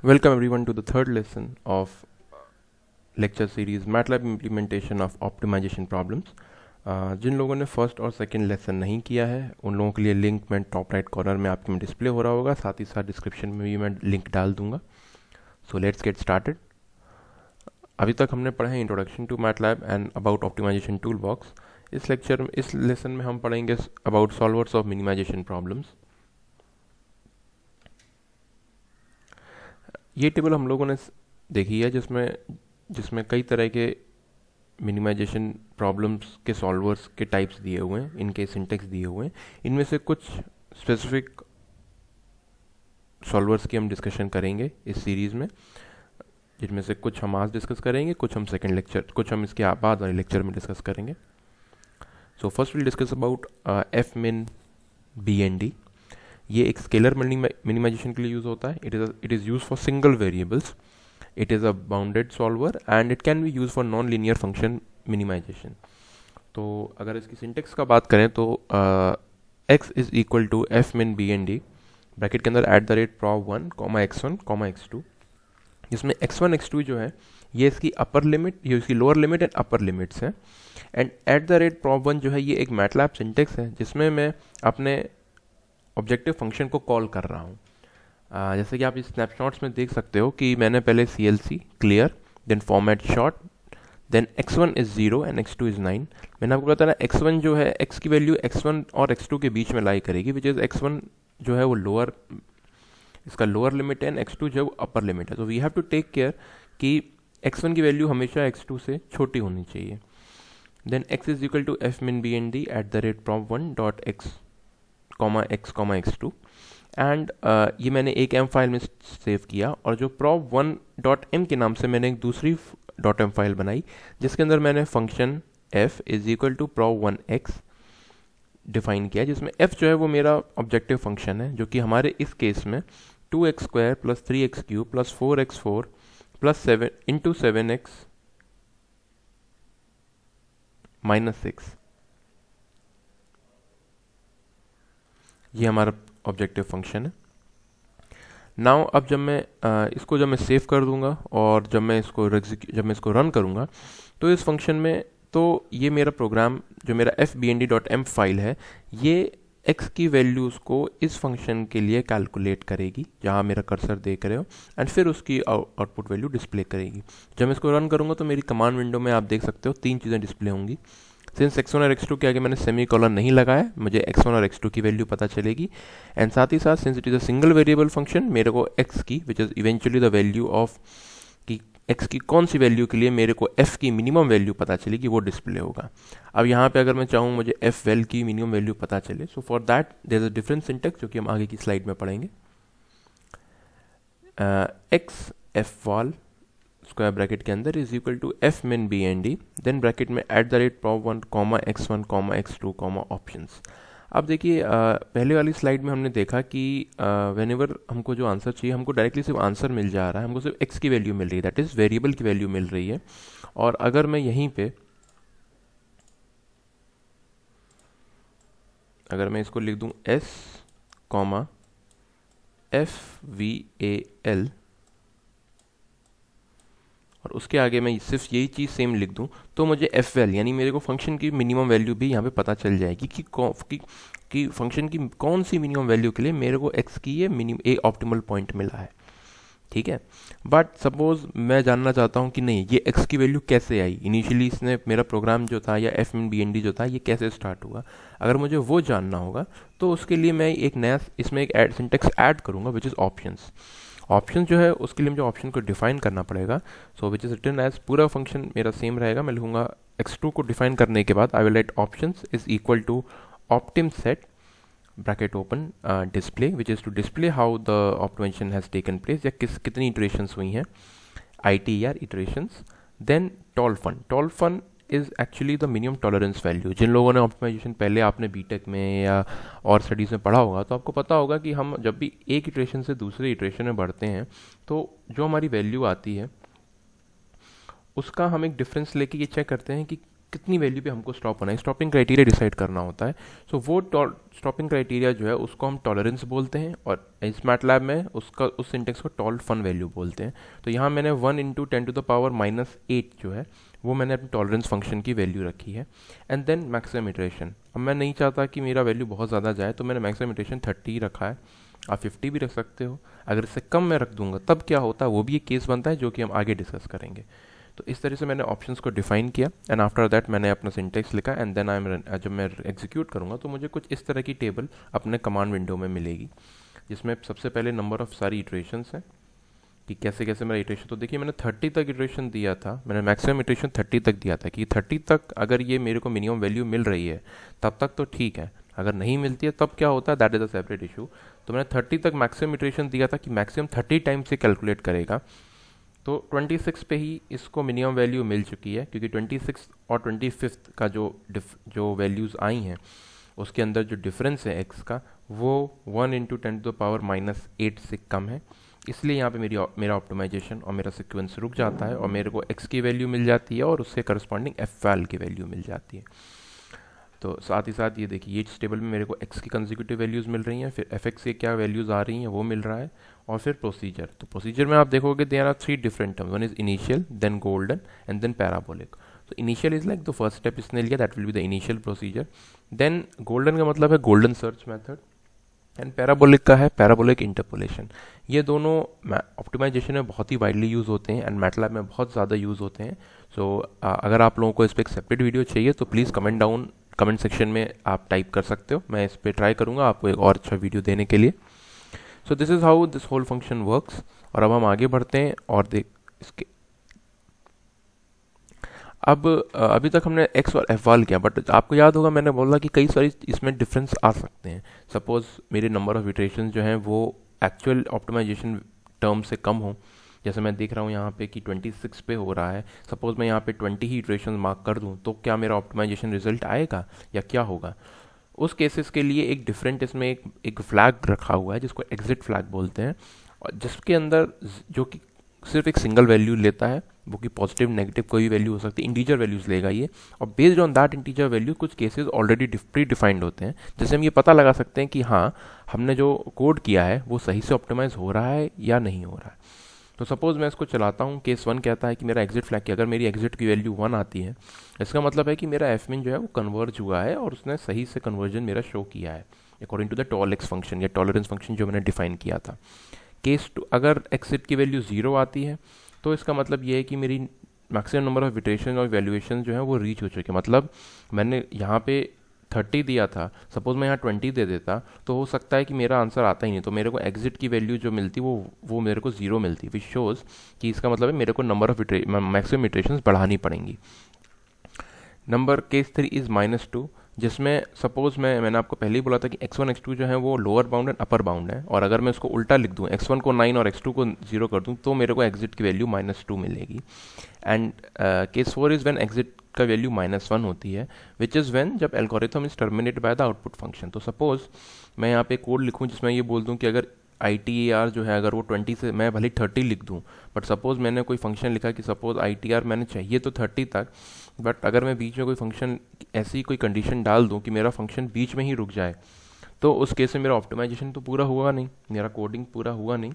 Welcome everyone to the third lesson of uh, lecture series MATLAB implementation of optimization problems. Uh, जिन लोगों ने first और second lesson नहीं किया है उन लोगों के लिए लिंक मैं टॉप राइट कॉर्नर में आपके में डिस्प्ले हो रहा होगा साथ ही साथ डिस्क्रिप्शन में भी मैं लिंक डाल दूंगा सो लेट्स गेट स्टार्टेड अभी तक हमने पढ़े हैं introduction to MATLAB and about optimization tool box इस लेक्चर इस लेसन में हम पढ़ेंगे about solvers of minimization problems ये टेबल हम लोगों ने देखी है जिसमें जिसमें कई तरह के मिनिमाइजेशन प्रॉब्लम्स के सॉल्वर्स के टाइप्स दिए हुए हैं इनके सिंटेक्स दिए हुए हैं इनमें से कुछ स्पेसिफिक सॉल्वर्स की हम डिस्कशन करेंगे इस सीरीज़ में जिनमें से कुछ हम आज डिस्कस करेंगे कुछ हम सेकेंड लेक्चर कुछ हम इसके बाद वाले लेक्चर में डिस्कस करेंगे so first will discuss about F min B N D ये एक स्केलर मिनिमाइजेशन के लिए यूज़ होता है it is it is use for single variables it is a bounded solver and it can be use for non linear function minimization तो अगर इसकी syntax का बात करें तो X is equal to F min B N D bracket के अंदर at the rate प्रॉ one comma X one comma X two जिसमें एक्स वन एक्स टू जो है ये इसकी अपर लिमिट ये इसकी lower limit and upper limits हैं and at the rate prop one जो है ये एक मैटलैप सिंटेक्स है जिसमें मैं अपने ऑब्जेक्टिव फंक्शन को कॉल कर रहा हूँ जैसे कि आप इस स्नैपशॉट्स में देख सकते हो कि मैंने पहले C L C clear then format short then X one is zero and X two is nine मैंने आपको बताया एक्स वन जो है एक्स की वैल्यू एक्स वन और एक्स टू के बीच में लाई करेगी विच इज़ एक्स वन जो है वो लोअर इसका लोअर लिमिट है एंड एक्स टू जो है वो अपर लिमिट है तो we have to take care कि एक्स वन की वैल्यू हमेशा एक्स टू से छोटी होनी चाहिए then X is equal to F min B N D at the rate prop one dot X comma X comma X two and ये मैंने एक एम फाइल में सेव किया और जो प्रॉप वन डॉट एम के नाम से मैंने एक दूसरी डॉट एम फाइल बनाई जिसके अंदर मैंने function F is equal to prop one X define किया जिसमें एफ जो है वो मेरा ऑब्जेक्टिव फंक्शन है जो कि हमारे इस केस में two X square plus three X cube plus four X four plus seven into seven X minus six ये हमारा ऑब्जेक्टिव फंक्शन है नाउ अब जब मैं इसको जब मैं सेव कर दूंगा और जब मैं इसको जब मैं इसको रन करूंगा तो इस फंक्शन में तो ये मेरा प्रोग्राम जो मेरा F B N D dot M file है ये एक्स की वैल्यूज़ को इस फंक्शन के लिए कैलकुलेट करेगी जहाँ मेरा कर्सर देख रहे हो एंड फिर उसकी आउटपुट वैल्यू डिस्प्ले करेगी जब मैं इसको रन करूँगा तो मेरी कमांड विंडो में आप देख सकते हो तीन चीज़ें डिस्प्ले होंगी सिंस एक्स वन और एक्स टू के आगे मैंने सेमी कॉलन नहीं लगाया मुझे एक्स वन और एक्स टू की वैल्यू पता चलेगी एंड साथ ही साथ since it is a single variable function मेरे को एक्स की which is eventually the value of की एक्स की कौन सी वैल्यू के लिए मेरे को एफ़ की मिनिमम वैल्यू पता चलेगी वो डिस्प्ले होगा अब यहाँ पे अगर मैं चाहूँ मुझे एफ़ वेल की मिनिमम वैल्यू पता चले so for that there is a different syntax जो कि हम आगे की स्लाइड में पढ़ेंगे X F val square bracket के अंदर is equal to F min B N D then bracket में at the rate prop one comma X one comma X two comma option अब देखिए पहले वाली स्लाइड में हमने देखा कि वेन एवर हमको जो आंसर चाहिए हमको डायरेक्टली सिर्फ आंसर मिल जा रहा है हमको सिर्फ एक्स की वैल्यू मिल रही है दैट इज़ वेरिएबल की वैल्यू मिल रही है और अगर मैं यहीं पे अगर मैं इसको लिख दूं S comma F V A L और उसके आगे मैं सिर्फ यही चीज़ सेम लिख दूँ तो मुझे एफ वैल यानी मेरे को फंक्शन की मिनिमम वैल्यू भी यहाँ पे पता चल जाएगी कि कि, फंक्शन की कौन सी मिनिमम वैल्यू के लिए मेरे को एक्स की ये मिनिम ए ऑप्टिमल पॉइंट मिला है ठीक है बट सपोज मैं जानना चाहता हूँ कि नहीं ये एक्स की वैल्यू कैसे आई इनिशियली इसने मेरा प्रोग्राम जो था या F N B N D जो था ये कैसे स्टार्ट हुआ अगर मुझे वो जानना होगा तो उसके लिए मैं एक नया इसमें एक एड सिंटेक्स ऐड करूँगा विच इज़ ऑप्शंस ऑप्शन जो है उसके लिए मुझे ऑप्शन को डिफाइन करना पड़ेगा so which is return as पूरा फंक्शन मेरा सेम रहेगा मैं लिखूंगा एक्स टू को डिफाइन करने के बाद I will let option is equal to optim set bracket open display which is to display how the optimization has taken place या किस कितनी इटरेशन हुई हैं I T R iteration then tol fun tol fun is actually the minimum tolerance value जिन लोगों ने optimisation पहले आपने बीटेक में या और स्टडीज़ में पढ़ा होगा तो आपको पता होगा कि हम जब भी एक इटरेशन से दूसरे इटरेशन में बढ़ते हैं तो जो हमारी वैल्यू आती है उसका हम एक डिफरेंस लेके ये चेक करते हैं कि कितनी वैल्यू पे हमको स्टॉप होना है स्टॉपिंग क्राइटेरिया डिसाइड करना होता है सो so, वो स्टॉपिंग क्राइटेरिया जो है उसको हम टॉलरेंस बोलते हैं और इस लैब में उसका उस इंटेक्स को टॉल फन वैल्यू बोलते हैं तो यहाँ मैंने one into ten to the power minus eight जो है वो मैंने अपनी टॉलरेंस फंक्शन की वैल्यू रखी है एंड देन मैक्सिमम इटरेशन अब मैं नहीं चाहता कि मेरा वैल्यू बहुत ज़्यादा जाए तो मैंने मैक्सिमम इटरेशन थर्टी ही रखा है आप फिफ्टी भी रख सकते हो अगर इससे कम मैं रख दूंगा तब क्या होता है वो भी एक केस बनता है जो कि हम आगे डिस्कस करेंगे तो इस तरह से मैंने ऑप्शन को डिफाइन किया एंड आफ्टर दैट मैंने अपना सिंटेक्स लिखा एंड देन आई एम जब मैं एग्जीक्यूट करूँगा तो मुझे कुछ इस तरह की टेबल अपने कमांड विंडो में मिलेगी जिसमें सबसे पहले नंबर ऑफ़ सारी इटरेशन हैं कि कैसे कैसे मेरा इटरेशन तो देखिए मैंने थर्टी तक इटरेशन दिया था मैंने मैक्सिमम इटरेशन थर्टी तक दिया था कि थर्टी तक अगर ये मेरे को मिनिमम वैल्यू मिल रही है तब तक तो ठीक है अगर नहीं मिलती है तब क्या होता है that is a separate issue तो मैंने थर्टी तक मैक्सिमम इटरेशन दिया था कि मैक्सिमम थर्टी टाइम से कैलकुलेट करेगा तो 26 पे ही इसको मिनिमम वैल्यू मिल चुकी है क्योंकि 26 और 25 का जो जो वैल्यूज़ आई हैं उसके अंदर जो डिफरेंस है एक्स का वो one into ten to the power minus eight से कम है इसलिए यहाँ पे मेरी मेरा ऑप्टिमाइजेशन और मेरा सिक्वेंस रुक जाता है और मेरे को एक्स की वैल्यू मिल जाती है और उससे करस्पॉन्डिंग एफ की वैल्यू मिल जाती है तो साथ ही साथ ये देखिए ये टेबल में मेरे को एक्स की कंजिक्यूटिव वैल्यूज़ मिल रही हैं फिर एफ की क्या वैल्यूज़ आ रही हैं वो मिल रहा है और फिर प्रोसीजर तो प्रोसीजर में आप देखोगे they are three different term one is initial then golden and then parabolic तो initial is like the first step इसने लिया that will be the initial procedure then golden का मतलब है golden search method and parabolic का है parabolic interpolation ये दोनों ऑप्टिमाइजेशन में बहुत ही वाइडली यूज़ होते हैं एंड मैटलैब में बहुत ज़्यादा यूज़ होते हैं सो so, अगर आप लोगों को इस पर एक सेपरेट वीडियो चाहिए तो please comment down comment section में आप टाइप कर सकते हो मैं इस पर ट्राई करूँगा आपको एक और अच्छा वीडियो देने के लिए so this is how this whole function works और अब हम आगे बढ़ते हैं और देख इसके अब अभी तक हमने एक्स और एफ वाल किया बट आपको याद होगा मैंने बोला कि कई सारी इसमें डिफरेंस आ सकते हैं सपोज मेरे नंबर ऑफ इटरेशन जो हैं वो एक्चुअल ऑप्टिमाइजेशन टर्म से कम हो जैसे मैं देख रहा हूँ यहाँ पे कि 26 पे हो रहा है सपोज मैं यहाँ पे 20 ही इटरेशन मार्क कर दूँ तो क्या मेरा ऑप्टिमाइजेशन रिजल्ट आएगा या क्या होगा उस केसेस के लिए एक डिफरेंट इसमें एक एक फ्लैग रखा हुआ है जिसको एग्जिट फ्लैग बोलते हैं और जिसके अंदर जो कि सिर्फ एक सिंगल वैल्यू लेता है वो कि पॉजिटिव नेगेटिव कोई भी वैल्यू हो सकती है इंटीजर वैल्यूज़ लेगा ये और based on that integer value कुछ केसेस ऑलरेडी प्री डिफाइंड होते हैं जैसे हम ये पता लगा सकते हैं कि हाँ हमने जो कोड किया है वो सही से ऑप्टिमाइज हो रहा है या नहीं हो रहा है तो सपोज़ मैं इसको चलाता हूँ केस वन कहता है कि मेरा एग्जिट फ्लैग की अगर मेरी एग्जिट की वैल्यू वन आती है इसका मतलब है कि मेरा एफ जो है वो कन्वर्ज हुआ है और उसने सही से कन्वर्जन मेरा शो किया है according to the TolX function या टॉलरेंस फंक्शन जो मैंने डिफाइन किया था केस टू अगर एक्सिट की वैल्यू ज़ीरो आती है तो इसका मतलब ये है कि मेरी मैक्सिमम नंबर ऑफ इटरेशन और वैल्यूएशन जो है वो रीच हो चुके मतलब मैंने यहाँ पे थर्टी दिया था सपोज़ मैं यहाँ ट्वेंटी दे देता तो हो सकता है कि मेरा आंसर आता ही नहीं तो मेरे को एग्जिट की वैल्यू जो मिलती वो वो मेरे को ज़ीरो मिलती विच शोज़ कि इसका मतलब है मेरे को नंबर ऑफ मैक्सिमम इटरेशन बढ़ानी पड़ेंगी number case three is minus two जिसमें सपोज़ मैं मैंने आपको पहले ही बोला था कि एक्स वन एक्स टू जो है वो lower bound and upper bound है और अगर मैं उसको उल्टा लिख दूँ एक्स वन को नाइन और एक्स टू को जीरो कर दूँ तो मेरे को एग्जिट की वैल्यू माइनस टू मिलेगी and case four is when exit का वैल्यू माइनस वन होती है विच इज़ वैन जब algorithm is terminate by the output function तो सपोज़ मैं यहाँ पे कोड लिखूँ जिसमें ये बोल दूँ कि अगर आई टी आर जो है अगर वो ट्वेंटी से मैं भले थर्टी लिख दूँ बट सपोज़ मैंने कोई फंक्शन लिखा कि सपोज़ आई टी आर मैंने चाहिए तो थर्टी तक बट अगर मैं बीच में कोई फंक्शन ऐसी कोई कंडीशन डाल दूँ कि मेरा फंक्शन बीच में ही रुक जाए तो उस केस में मेरा ऑप्टिमाइजेशन तो पूरा हुआ नहीं मेरा कोडिंग पूरा हुआ नहीं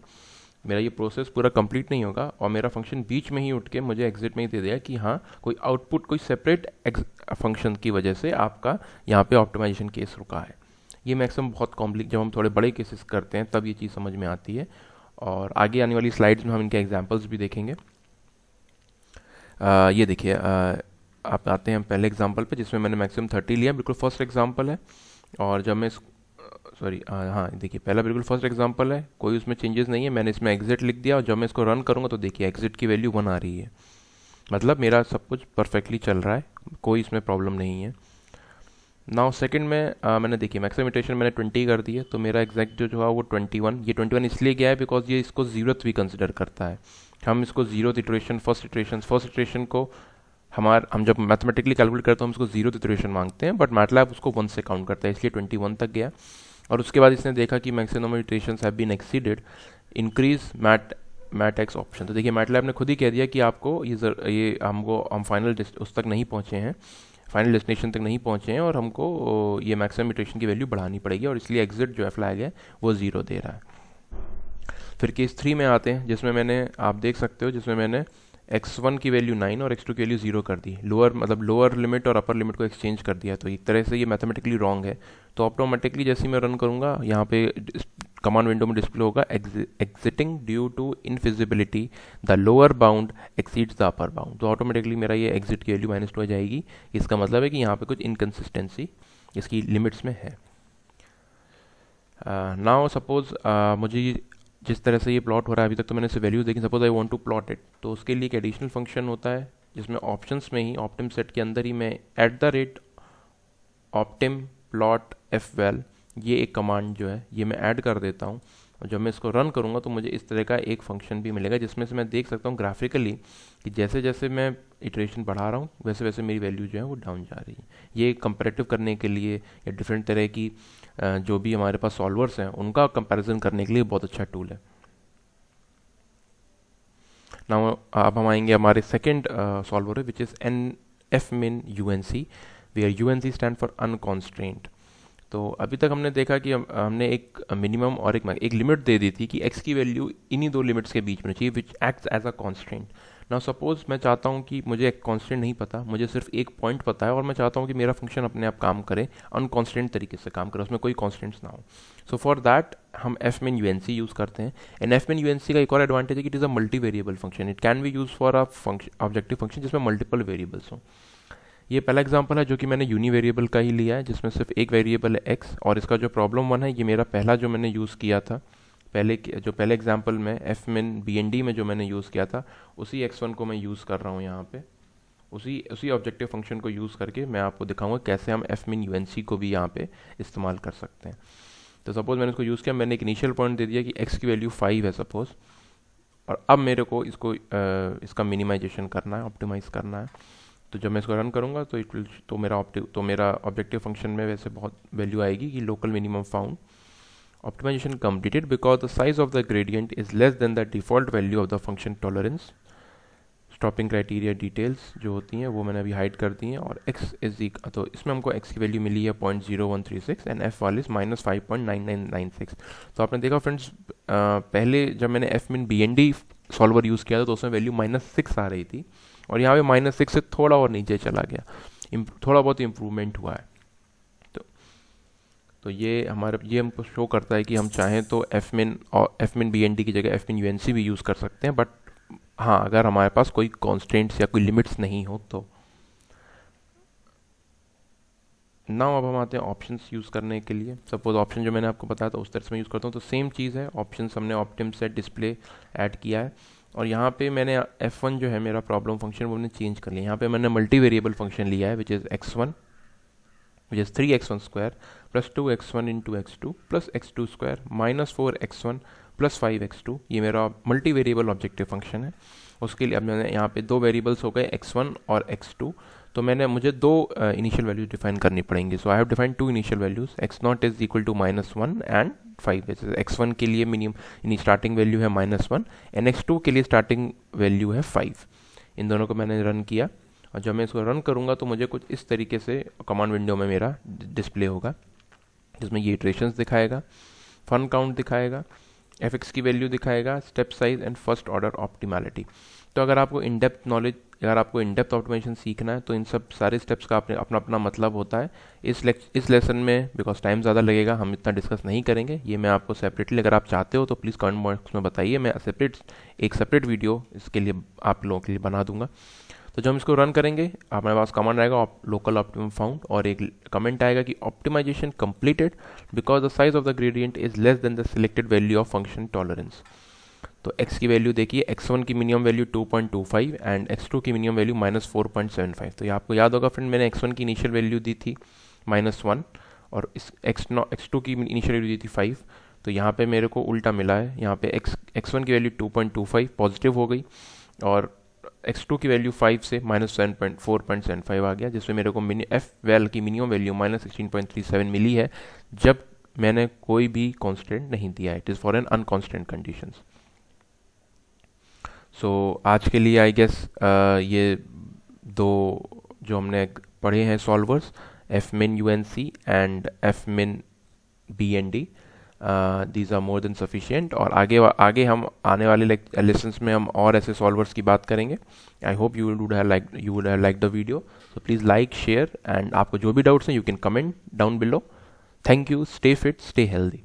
मेरा ये प्रोसेस पूरा कंप्लीट नहीं होगा और मेरा फंक्शन बीच में ही उठ के मुझे एग्जिट में ही दे दिया कि हाँ कोई आउटपुट कोई सेपरेट फंक्शन की वजह से आपका यहाँ पे ऑप्टिमाइजेशन केस रुका है ये मैक्सिमम बहुत कॉम्प्लिक जब हम थोड़े बड़े केसेस करते हैं तब ये चीज़ समझ में आती है और आगे आने वाली स्लाइड्स में हम इनके एग्जाम्पल्स भी देखेंगे आ, ये देखिए आप आते हैं पहले एग्जाम्पल पे जिसमें मैंने मैक्सिमम थर्टी लिया बिल्कुल फर्स्ट एग्जाम्पल है और जब मैं सॉरी हाँ देखिए पहला बिल्कुल फर्स्ट एग्जाम्पल है कोई उसमें चेंजेस नहीं है मैंने इसमें एग्जिट लिख दिया और जब मैं इसको रन करूँगा तो देखिए एग्जिट की वैल्यू वन आ रही है मतलब मेरा सब कुछ परफेक्टली चल रहा है कोई इसमें प्रॉब्लम नहीं है नाउ सेकंड में आ, uh, मैंने देखिए मैक्सिमम इटरेशन मैंने ट्वेंटी कर दी है तो मेरा एग्जैक्ट जो जो है वो ट्वेंटी वन ये ट्वेंटी वन इसलिए गया है बिकॉज ये इसको जीरो भी कंसिडर करता है हम इसको zero iteration first iteration first iteration को हमारे हम जब मैथमेटिकली कैलकुलेट करते हैं हम उसको जीरो इटरेशन मांगते हैं बट मैटलैब उसको वन से काउंट करता है इसलिए ट्वेंटी वन तक गया और उसके बाद इसने देखा कि maximum iteration have been exceeded increase mat mat X option तो देखिए मैटलैब ने खुद ही कह दिया कि आपको ये ये हमको हम फाइनल उस तक नहीं पहुँचे हैं फाइनल डेस्टिनेशन तक नहीं पहुँचे हैं और हमको ये मैक्सिमम इटरेशन की वैल्यू बढ़ानी पड़ेगी और इसलिए एग्जिट जो है लाया गया वो ज़ीरो दे रहा है फिर केस थ्री में आते हैं जिसमें मैंने आप देख सकते हो जिसमें मैंने x1 की वैल्यू 9 और x2 की वैल्यू 0 कर दी लोअर मतलब लोअर लिमिट और अपर लिमिट को एक्सचेंज कर दिया तो एक तरह से ये मैथमेटिकली रॉन्ग है तो ऑटोमेटिकली जैसे मैं रन करूँगा यहाँ पे कमांड विंडो में डिस्प्ले होगा exiting due to infeasibility the lower bound exceeds the upper bound तो ऑटोमेटिकली मेरा ये एग्जिट की वैल्यू माइनस टू आ जाएगी इसका मतलब है कि यहाँ पे कुछ इनकन्सिस्टेंसी इसकी लिमिट्स में है नाउ uh, सपोज uh, मुझे जिस तरह से ये प्लॉट हो रहा है अभी तक तो मैंने इसे वैल्यूज देखी suppose I want to plot it तो उसके लिए एक एडिशनल फंक्शन होता है जिसमें ऑप्शंस में ही ऑप्टिम सेट के अंदर ही मैं at the rate optim plot F val ये एक कमांड जो है ये मैं ऐड कर देता हूँ और जब मैं इसको रन करूँगा तो मुझे इस तरह का एक फंक्शन भी मिलेगा जिसमें से मैं देख सकता हूँ ग्राफिकली कि जैसे जैसे मैं इटरेशन बढ़ा रहा हूँ वैसे वैसे मेरी वैल्यू जो है वो डाउन जा रही है ये कंपेरेटिव करने के लिए या डिफरेंट तरह की जो भी हमारे पास सॉल्वर्स हैं उनका कंपेरिजन करने के लिए बहुत अच्छा टूल है ना अब हम आएंगे हमारे second solver which is an F min U N C we are U N C stand for unconstraint तो अभी तक हमने देखा कि हमने एक मिनिमम और एक एक लिमिट दे दी थी कि एक्स की वैल्यू इन्हीं दो लिमिट्स के बीच में चाहिए which acts as a constant now suppose मैं चाहता हूँ कि मुझे एक कॉन्स्टेंट नहीं पता मुझे सिर्फ एक पॉइंट पता है और मैं चाहता हूँ कि मेरा फंक्शन अपने आप काम करे अनकॉन्स्टेंट तरीके से काम करे उसमें कोई कॉन्स्टेंट्स ना हो सो फॉर दैट हम एफ मेन यू यूज़ करते हैं एंड एफ मेन यू का एक और एडवांटेज है कि it is a multi variable function it can be use for a objective function जिसमें मल्टीपल वेरिएबल्स हों ये पहला एग्जाम्पल है जो कि मैंने यूनी वेरिएबल का ही लिया है जिसमें सिर्फ एक वेरिएबल है एक्स और इसका जो प्रॉब्लम वन है ये मेरा पहला जो मैंने यूज़ किया था पहले जो पहले एग्जाम्पल में F min B N D में जो मैंने यूज़ किया था उसी एक्स वन को मैं यूज़ कर रहा हूँ यहाँ पे उसी उसी ऑब्जेक्टिव फंक्शन को यूज़ करके मैं आपको दिखाऊंगा कैसे हम एफ मिन यू एन सी को भी यहाँ पे इस्तेमाल कर सकते हैं तो सपोज़ मैंने इसको यूज़ किया मैंने एक इनिशियल पॉइंट दे दिया कि एक्स की वैल्यू फाइव है सपोज़ और अब मेरे को इसको इसका मिनिमाइजेशन करना है ऑप्टिमाइज़ करना है तो जब मैं इसको रन करूँगा तो इट विल तो मेरा ऑप्टिव तो मेरा ऑब्जेक्टिव फंक्शन में वैसे बहुत वैल्यू आएगी कि local minimum found optimization completed because the size of the gradient is less than the default value of the function tolerance stopping criteria details जो होती हैं वो मैंने अभी हाइड कर दी हैं और एक्स इज इक तो इसमें हमको एक्स की वैल्यू मिली है point zero one three six and वाल वाले minus five point nine nine nine six तो आपने देखा फ्रेंड्स पहले जब मैंने F min B N D solver use किया था तो उसमें वैल्यू माइनस सिक्स आ रही थी और यहाँ पे माइनस सिक्स से थोड़ा और नीचे चला गया थोड़ा बहुत इम्प्रूवमेंट हुआ है तो तो ये हमारे ये हमको शो करता है कि हम चाहें तो एफ मिन और F min B N D की जगह एफ मिन यू एन सी भी यूज़ कर सकते हैं बट हाँ अगर हमारे पास कोई कॉन्स्टेंट्स या कोई लिमिट्स नहीं हो तो नाउ अब हम आते हैं ऑप्शन यूज़ करने के लिए सपोज ऑप्शन जो मैंने आपको बताया था उस तरह से मैं यूज़ करता हूँ तो सेम चीज़ है ऑप्शन हमने ऑप्टिम सेट डिस्प्ले ऐड किया है और यहाँ पे मैंने एफ वन जो है मेरा प्रॉब्लम फंक्शन वो मैंने चेंज कर लिया यहाँ पे मैंने मल्टी वेरिएबल फंक्शन लिया है which is X one which is three X one square plus two X one into X two plus X two square minus four X one plus five X two ये मेरा multi variable objective function है उसके लिए अब मैंने यहाँ पे दो वेरिएबल्स हो गए एक्स वन और एक्स टू तो मैंने मुझे दो इनिशियल वैल्यूज डिफाइन करनी पड़ेंगी so I have define two initial values X naught is equal to minus one and five X one के लिए मिनिमम स्टार्टिंग वैल्यू है minus one and X two के लिए स्टार्टिंग वैल्यू है five इन दोनों को मैंने रन किया और जब मैं इसको रन करूँगा तो मुझे कुछ इस तरीके से कमांड विंडो में मेरा डिस्प्ले होगा जिसमें ये इटरेशंस दिखाएगा फन काउंट दिखाएगा एफ की वैल्यू दिखाएगा step size and first order optimality तो अगर आपको इन डेप्थ नॉलेज अगर आपको इन डेप्थ ऑटोमेशन सीखना है तो इन सब सारे स्टेप्स का अपने अपना अपना मतलब होता है इस लेक्स इस लेसन में बिकॉज टाइम ज़्यादा लगेगा हम इतना डिस्कस नहीं करेंगे ये मैं आपको सेपरेटली अगर आप चाहते हो तो प्लीज़ कमेंट बॉक्स में बताइए मैं सेपरेट एक सेपरेट वीडियो इसके लिए आप लोगों के लिए बना दूंगा तो जब हम इसको रन करेंगे हमारे पास कमांड आएगा लोकल ऑप्टिमम फाउंड और एक कमेंट आएगा कि optimization completed because the size of the gradient is less than the selected value of function tolerance तो x की वैल्यू देखिए x1 की मिनिमम वैल्यू 2.25 एंड x2 की मिनिमम वैल्यू माइनस फोर तो ये आपको याद होगा फ्रेंड मैंने x1 की इनिशियल वैल्यू दी थी माइनस वन और इस एक्स नो एक्स टू की इनिशियल वैल्यू दी थी फाइव तो यहाँ पे मेरे को उल्टा मिला है यहाँ पे एक्स एक्स वन की value two point two five positive हो गई और एक्स टू की वैल्यू फाइव से minus seven point four point seven five आ गया जिसमें मेरे को मिनी एफ वेल की minimum value minus sixteen point three seven मिली है जब मैंने कोई भी कॉन्स्टेंट नहीं दिया it is for an unconstrained condition so आज के लिए आई गेस uh, ये दो जो हमने पढ़े हैं solvers F min U N C and F min B N D these are more than sufficient और आगे आगे हम आने वाले लेसन्स में हम और ऐसे सॉल्वर्स की बात करेंगे I hope you would like you would like the video so please like share and आपको जो भी डाउट्स हैं you can comment down below thank you stay fit stay healthy